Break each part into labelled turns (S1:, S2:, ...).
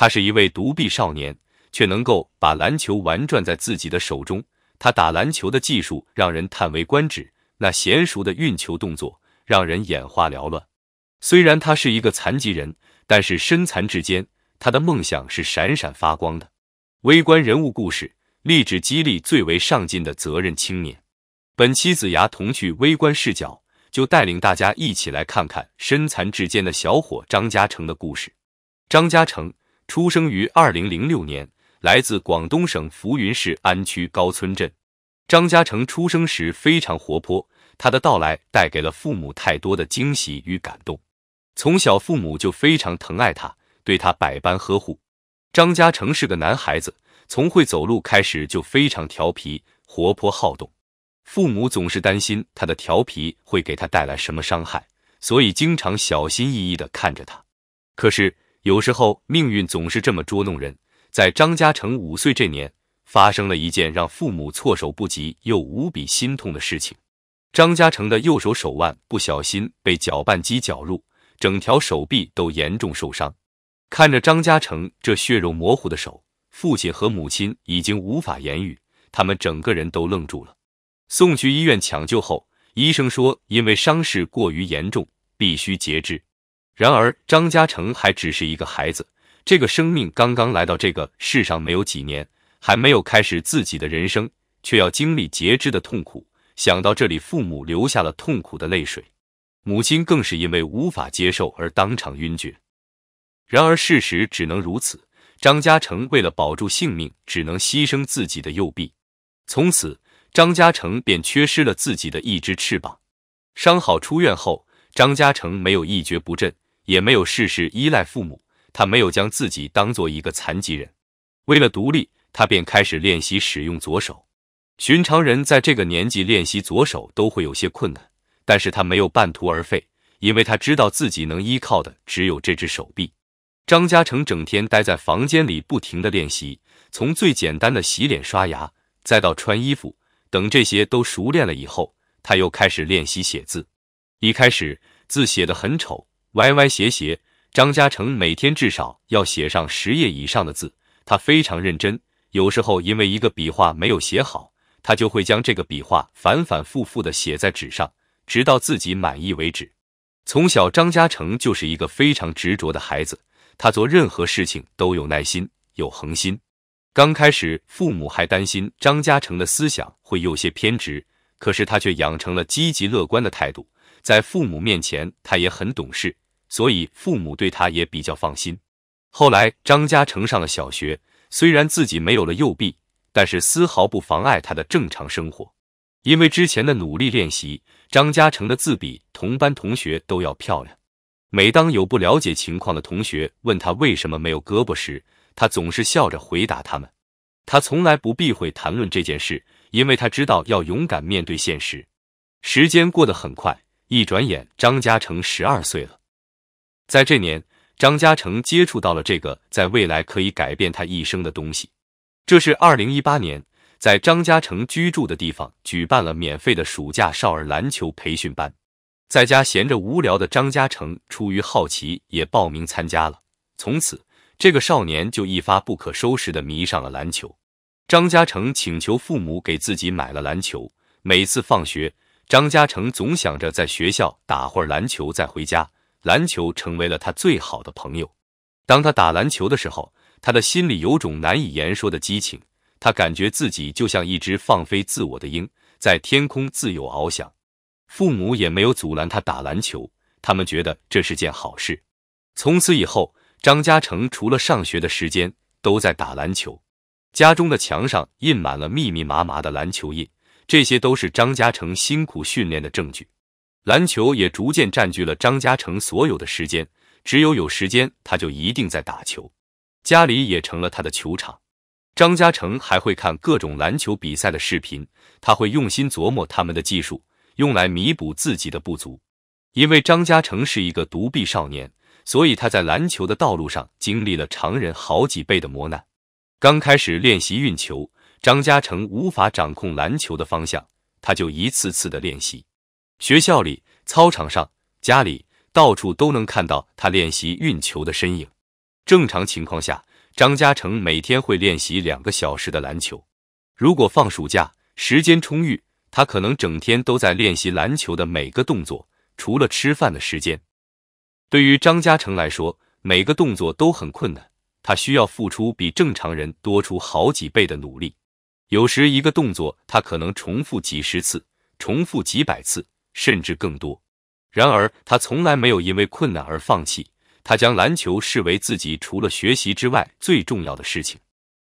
S1: 他是一位独臂少年，却能够把篮球玩转在自己的手中。他打篮球的技术让人叹为观止，那娴熟的运球动作让人眼花缭乱。虽然他是一个残疾人，但是身残志坚，他的梦想是闪闪发光的。微观人物故事，励志激励最为上进的责任青年。本期子牙童趣微观视角就带领大家一起来看看身残志坚的小伙张嘉诚的故事。张嘉诚。出生于二零零六年，来自广东省浮云市安区高村镇。张家成出生时非常活泼，他的到来带给了父母太多的惊喜与感动。从小，父母就非常疼爱他，对他百般呵护。张家成是个男孩子，从会走路开始就非常调皮、活泼好动，父母总是担心他的调皮会给他带来什么伤害，所以经常小心翼翼地看着他。可是。有时候命运总是这么捉弄人，在张家成五岁这年，发生了一件让父母措手不及又无比心痛的事情。张家成的右手手腕不小心被搅拌机绞入，整条手臂都严重受伤。看着张家成这血肉模糊的手，父亲和母亲已经无法言语，他们整个人都愣住了。送去医院抢救后，医生说因为伤势过于严重，必须截肢。然而，张嘉诚还只是一个孩子，这个生命刚刚来到这个世上没有几年，还没有开始自己的人生，却要经历截肢的痛苦。想到这里，父母流下了痛苦的泪水，母亲更是因为无法接受而当场晕厥。然而，事实只能如此。张嘉诚为了保住性命，只能牺牲自己的右臂。从此，张嘉诚便缺失了自己的一只翅膀。伤好出院后，张嘉诚没有一蹶不振。也没有事事依赖父母，他没有将自己当做一个残疾人。为了独立，他便开始练习使用左手。寻常人在这个年纪练习左手都会有些困难，但是他没有半途而废，因为他知道自己能依靠的只有这只手臂。张嘉诚整天待在房间里，不停地练习，从最简单的洗脸、刷牙，再到穿衣服等这些都熟练了以后，他又开始练习写字。一开始字写得很丑。歪歪斜斜，张嘉诚每天至少要写上十页以上的字，他非常认真。有时候因为一个笔画没有写好，他就会将这个笔画反反复复地写在纸上，直到自己满意为止。从小，张嘉诚就是一个非常执着的孩子，他做任何事情都有耐心、有恒心。刚开始，父母还担心张嘉诚的思想会有些偏执，可是他却养成了积极乐观的态度，在父母面前，他也很懂事。所以父母对他也比较放心。后来，张嘉诚上了小学，虽然自己没有了右臂，但是丝毫不妨碍他的正常生活。因为之前的努力练习，张嘉诚的字比同班同学都要漂亮。每当有不了解情况的同学问他为什么没有胳膊时，他总是笑着回答他们。他从来不避讳谈论这件事，因为他知道要勇敢面对现实。时间过得很快，一转眼，张嘉诚十二岁了。在这年，张家诚接触到了这个在未来可以改变他一生的东西。这是二零一八年，在张家诚居住的地方举办了免费的暑假少儿篮球培训班。在家闲着无聊的张家诚，出于好奇也报名参加了。从此，这个少年就一发不可收拾的迷上了篮球。张家诚请求父母给自己买了篮球。每次放学，张家诚总想着在学校打会儿篮球再回家。篮球成为了他最好的朋友。当他打篮球的时候，他的心里有种难以言说的激情。他感觉自己就像一只放飞自我的鹰，在天空自由翱翔。父母也没有阻拦他打篮球，他们觉得这是件好事。从此以后，张嘉诚除了上学的时间，都在打篮球。家中的墙上印满了密密麻麻的篮球印，这些都是张嘉诚辛苦训练的证据。篮球也逐渐占据了张嘉诚所有的时间，只有有时间，他就一定在打球。家里也成了他的球场。张嘉诚还会看各种篮球比赛的视频，他会用心琢磨他们的技术，用来弥补自己的不足。因为张嘉诚是一个独臂少年，所以他在篮球的道路上经历了常人好几倍的磨难。刚开始练习运球，张嘉诚无法掌控篮球的方向，他就一次次的练习。学校里、操场上、家里，到处都能看到他练习运球的身影。正常情况下，张嘉诚每天会练习两个小时的篮球。如果放暑假，时间充裕，他可能整天都在练习篮球的每个动作，除了吃饭的时间。对于张嘉诚来说，每个动作都很困难，他需要付出比正常人多出好几倍的努力。有时一个动作，他可能重复几十次，重复几百次。甚至更多。然而，他从来没有因为困难而放弃。他将篮球视为自己除了学习之外最重要的事情。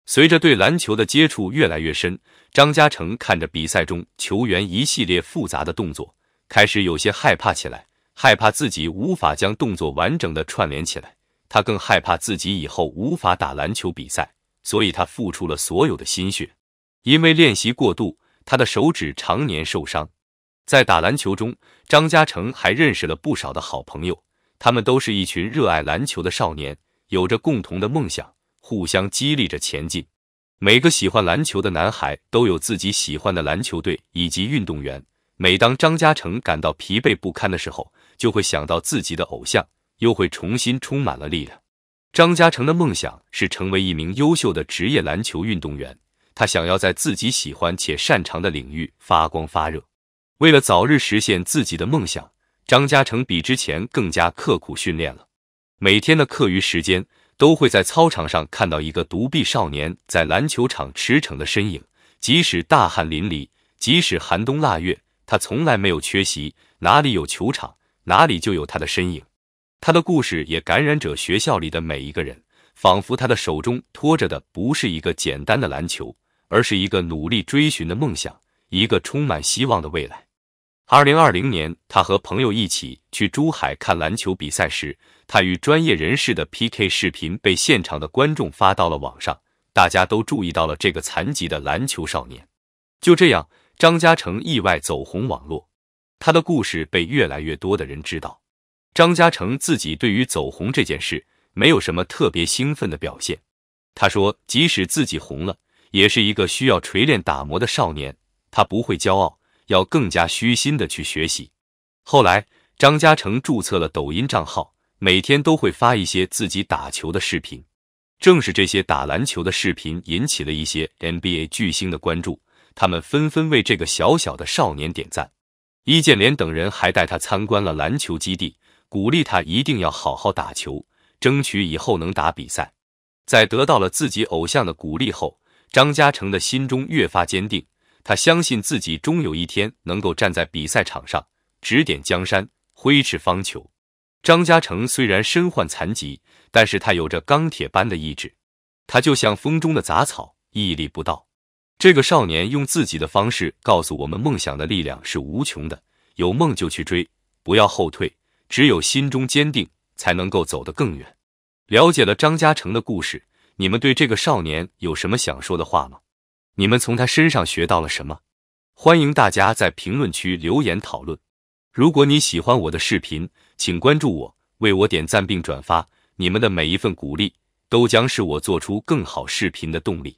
S1: 随着对篮球的接触越来越深，张嘉诚看着比赛中球员一系列复杂的动作，开始有些害怕起来，害怕自己无法将动作完整的串联起来。他更害怕自己以后无法打篮球比赛，所以他付出了所有的心血。因为练习过度，他的手指常年受伤。在打篮球中，张家成还认识了不少的好朋友，他们都是一群热爱篮球的少年，有着共同的梦想，互相激励着前进。每个喜欢篮球的男孩都有自己喜欢的篮球队以及运动员。每当张家成感到疲惫不堪的时候，就会想到自己的偶像，又会重新充满了力量。张家成的梦想是成为一名优秀的职业篮球运动员，他想要在自己喜欢且擅长的领域发光发热。为了早日实现自己的梦想，张嘉诚比之前更加刻苦训练了。每天的课余时间，都会在操场上看到一个独臂少年在篮球场驰骋的身影。即使大汗淋漓，即使寒冬腊月，他从来没有缺席。哪里有球场，哪里就有他的身影。他的故事也感染着学校里的每一个人，仿佛他的手中托着的不是一个简单的篮球，而是一个努力追寻的梦想，一个充满希望的未来。二零二零年，他和朋友一起去珠海看篮球比赛时，他与专业人士的 PK 视频被现场的观众发到了网上，大家都注意到了这个残疾的篮球少年。就这样，张家诚意外走红网络，他的故事被越来越多的人知道。张家诚自己对于走红这件事没有什么特别兴奋的表现，他说：“即使自己红了，也是一个需要锤炼打磨的少年，他不会骄傲。”要更加虚心的去学习。后来，张嘉诚注册了抖音账号，每天都会发一些自己打球的视频。正是这些打篮球的视频引起了一些 NBA 巨星的关注，他们纷纷为这个小小的少年点赞。易建联等人还带他参观了篮球基地，鼓励他一定要好好打球，争取以后能打比赛。在得到了自己偶像的鼓励后，张嘉诚的心中越发坚定。他相信自己终有一天能够站在比赛场上，指点江山，挥斥方遒。张家诚虽然身患残疾，但是他有着钢铁般的意志。他就像风中的杂草，屹立不倒。这个少年用自己的方式告诉我们，梦想的力量是无穷的。有梦就去追，不要后退。只有心中坚定，才能够走得更远。了解了张家诚的故事，你们对这个少年有什么想说的话吗？你们从他身上学到了什么？欢迎大家在评论区留言讨论。如果你喜欢我的视频，请关注我，为我点赞并转发。你们的每一份鼓励，都将是我做出更好视频的动力。